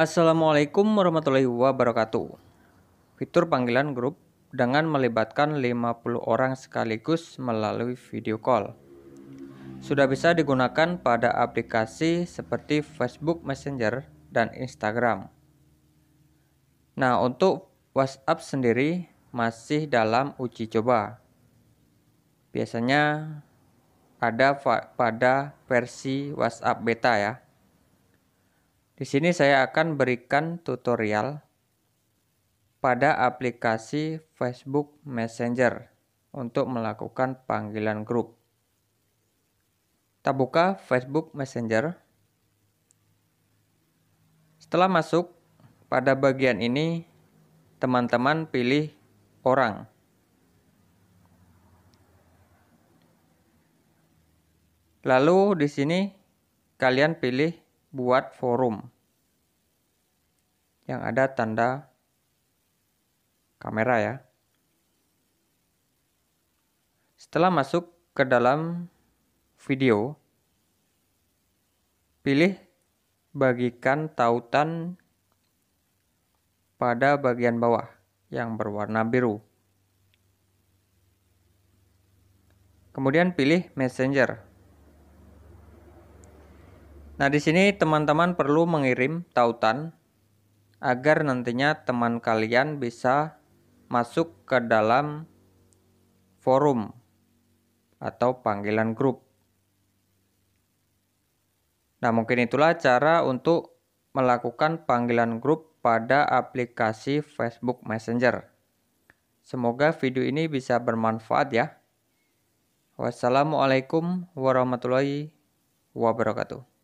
Assalamualaikum warahmatullahi wabarakatuh. Fitur panggilan grup dengan melibatkan 50 orang sekaligus melalui video call. Sudah bisa digunakan pada aplikasi seperti Facebook Messenger dan Instagram. Nah, untuk WhatsApp sendiri masih dalam uji coba. Biasanya ada pada versi WhatsApp beta ya. Di sini saya akan berikan tutorial pada aplikasi Facebook Messenger untuk melakukan panggilan grup. Kita buka Facebook Messenger. Setelah masuk, pada bagian ini teman-teman pilih orang. Lalu di sini kalian pilih buat forum yang ada tanda kamera ya. Setelah masuk ke dalam video, pilih bagikan tautan pada bagian bawah yang berwarna biru. Kemudian pilih Messenger. Nah, di sini teman-teman perlu mengirim tautan agar nantinya teman kalian bisa masuk ke dalam forum atau panggilan grup. Nah, mungkin itulah cara untuk melakukan panggilan grup pada aplikasi Facebook Messenger. Semoga video ini bisa bermanfaat ya. Wassalamualaikum warahmatullahi wabarakatuh.